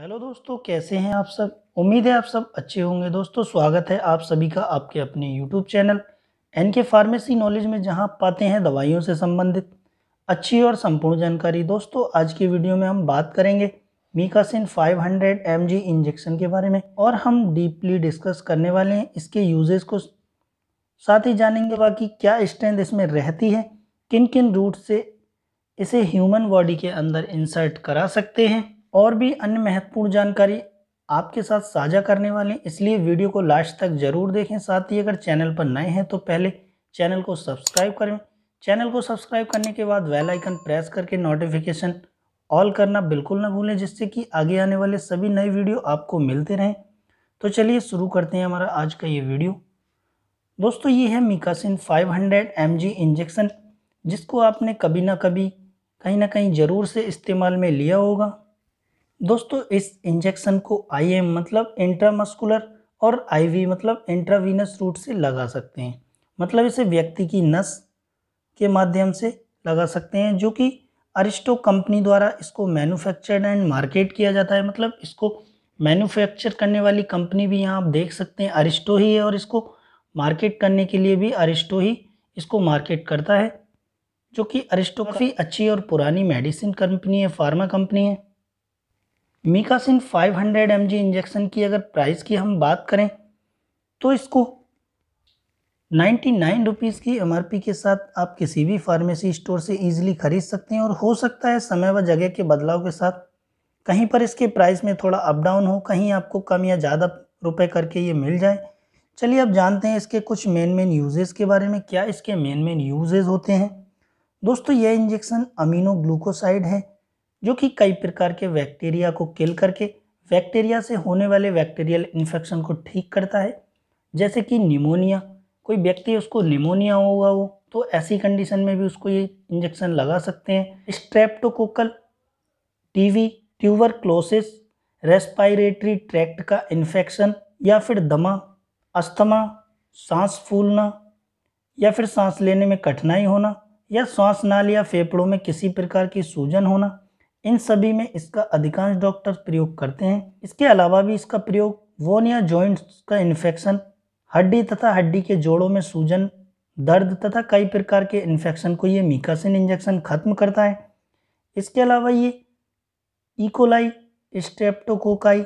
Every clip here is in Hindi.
हेलो दोस्तों कैसे हैं आप सब उम्मीद है आप सब अच्छे होंगे दोस्तों स्वागत है आप सभी का आपके अपने YouTube channel N K pharmacy knowledge में जहां पाते हैं दवाइयों से संबंधित अच्छी और संपूर्ण जानकारी दोस्तों आज की वीडियो में हम बात करेंगे मीकासिन 500 हंड्रेड इंजेक्शन के बारे में और हम डीपली डिस्कस करने वाले हैं इसके यूजेस को साथ ही जानेंगे बाकी क्या स्ट्रेंथ इसमें रहती है किन किन रूट से इसे ह्यूमन बॉडी के अंदर इंसर्ट करा सकते हैं और भी अन्य महत्वपूर्ण जानकारी आपके साथ साझा करने वाले हैं इसलिए वीडियो को लास्ट तक जरूर देखें साथ ही अगर चैनल पर नए हैं तो पहले चैनल को सब्सक्राइब करें चैनल को सब्सक्राइब करने के बाद वेल आइकन प्रेस करके नोटिफिकेशन ऑल करना बिल्कुल ना भूलें जिससे कि आगे आने वाले सभी नए वीडियो आपको मिलते रहें तो चलिए शुरू करते हैं हमारा आज का ये वीडियो दोस्तों ये है मिकासिन 500 हंड्रेड इंजेक्शन जिसको आपने कभी ना कभी कहीं ना कहीं ज़रूर से इस्तेमाल में लिया होगा दोस्तों इस इंजेक्शन को आई मतलब इंट्रामस्कुलर और आईवी मतलब इंट्रावीनस रूट से लगा सकते हैं मतलब इसे व्यक्ति की नस के माध्यम से लगा सकते हैं जो कि अरिस्टो कंपनी द्वारा इसको मैन्युफैक्चर्ड एंड मार्केट किया जाता है मतलब इसको मैन्युफैक्चर करने वाली कंपनी भी यहाँ आप देख सकते हैं अरिस्टो ही है और इसको मार्केट करने के लिए भी अरिस्टो ही इसको मार्केट करता है जो कि अरिस्टो काफ़ी अच्छी और पुरानी मेडिसिन कंपनी है फार्मा कंपनी है मीकासिन 500 हंड्रेड इंजेक्शन की अगर प्राइस की हम बात करें तो इसको नाइन्टी नाइन रुपीज़ की एम के साथ आप किसी भी फार्मेसी स्टोर से ईजिली ख़रीद सकते हैं और हो सकता है समय व जगह के बदलाव के साथ कहीं पर इसके प्राइस में थोड़ा अप डाउन हो कहीं आपको कम या ज़्यादा रुपए करके ये मिल जाए चलिए अब जानते हैं इसके कुछ मेन मेन यूजेज़ के बारे में क्या इसके मेन मेन यूजेज़ होते हैं दोस्तों यह इंजेक्शन अमीनो ग्लूकोसाइड है जो कि कई प्रकार के बैक्टीरिया को किल करके बैक्टीरिया से होने वाले बैक्टीरियल इन्फेक्शन को ठीक करता है जैसे कि निमोनिया कोई व्यक्ति उसको निमोनिया होगा वो तो ऐसी कंडीशन में भी उसको ये इंजेक्शन लगा सकते हैं streptococcal tuberculosis respiratory tract का इन्फेक्शन या फिर दमा अस्थमा सांस फूलना या फिर सांस लेने में कठिनाई होना या श्वास नाल या फेफड़ों में किसी प्रकार की सूजन होना इन सभी में इसका अधिकांश डॉक्टर प्रयोग करते हैं इसके अलावा भी इसका प्रयोग वोन या जॉइंट्स का इन्फेक्शन हड्डी तथा हड्डी के जोड़ों में सूजन दर्द तथा कई प्रकार के इन्फेक्शन को ये मीकासिन इंजेक्शन खत्म करता है इसके अलावा ये इकोलाई स्टेप्टोकोकाई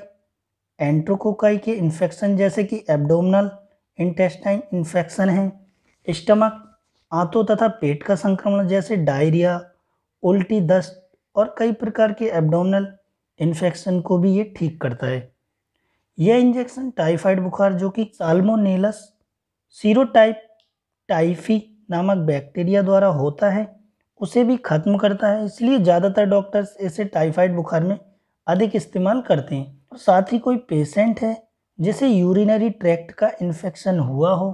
एंट्रोकोकाई के इन्फेक्शन जैसे कि एब्डोमिनल इंटेस्टाइन इन्फेक्शन हैं स्टमक आंतों तथा पेट का संक्रमण जैसे डायरिया उल्टी दस्त और कई प्रकार के एब्डोमिनल इन्फेक्शन को भी ये ठीक करता है यह इंजेक्शन टाइफाइड बुखार जो कि साल्मोनेलस सीरोटाइप टाइफी नामक बैक्टीरिया द्वारा होता है उसे भी खत्म करता है इसलिए ज़्यादातर डॉक्टर्स इसे टाइफाइड बुखार में अधिक इस्तेमाल करते हैं और साथ ही कोई पेशेंट है जिसे यूरिनरी ट्रैक्ट का इन्फेक्शन हुआ हो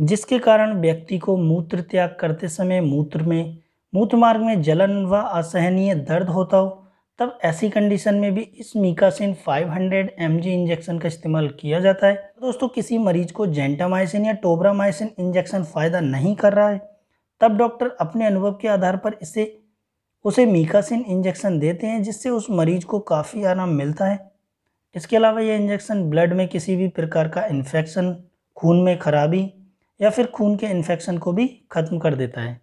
जिसके कारण व्यक्ति को मूत्र त्याग करते समय मूत्र में मार्ग में जलन व असहनीय दर्द होता हो तब ऐसी कंडीशन में भी इस मीकासिन 500 हंड्रेड इंजेक्शन का इस्तेमाल किया जाता है तो दोस्तों किसी मरीज को जेंटामाइसिन या टोब्रामाइसिन इंजेक्शन फ़ायदा नहीं कर रहा है तब डॉक्टर अपने अनुभव के आधार पर इसे उसे मीकासिन इंजेक्शन देते हैं जिससे उस मरीज को काफ़ी आराम मिलता है इसके अलावा यह इंजेक्शन ब्लड में किसी भी प्रकार का इन्फेक्शन खून में खराबी या फिर खून के इन्फेक्शन को भी ख़त्म कर देता है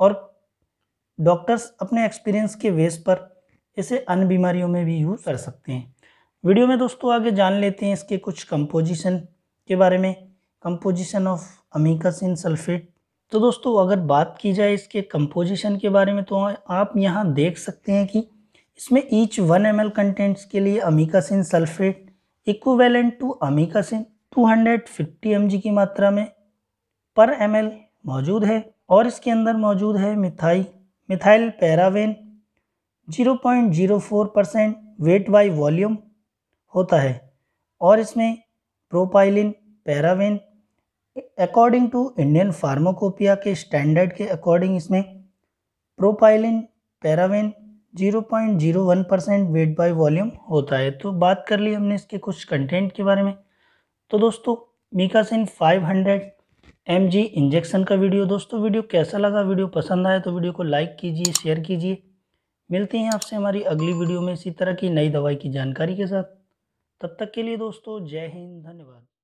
और डॉक्टर्स अपने एक्सपीरियंस के बेस पर इसे अन्य बीमारियों में भी यूज़ कर सकते हैं वीडियो में दोस्तों आगे जान लेते हैं इसके कुछ कंपोजिशन के बारे में composition of amikacin sulphate तो दोस्तों अगर बात की जाए इसके कंपोजिशन के बारे में तो आप यहाँ देख सकते हैं कि इसमें ईच वन एम कंटेंट्स के लिए amikacin sulphate equivalent to amikacin M G की मात्रा में पर एम मौजूद है और इसके अंदर मौजूद है मिथाई methyl paraben 0.04 percent weight by volume होता है और इसमें propylene paraben according to Indian pharmacopoeia के स्टैंडर्ड के अकॉर्डिंग इसमें propylene paraben 0.01 percent weight by volume होता है तो बात कर ली हमने इसके कुछ कंटेंट के बारे में तो दोस्तों मीकासिन 500 एम जी इंजेक्शन का वीडियो दोस्तों वीडियो कैसा लगा वीडियो पसंद आए तो वीडियो को लाइक कीजिए शेयर कीजिए मिलते हैं आपसे हमारी अगली वीडियो में इसी तरह की नई दवाई की जानकारी के साथ तब तक के लिए दोस्तों जय हिंद धन्यवाद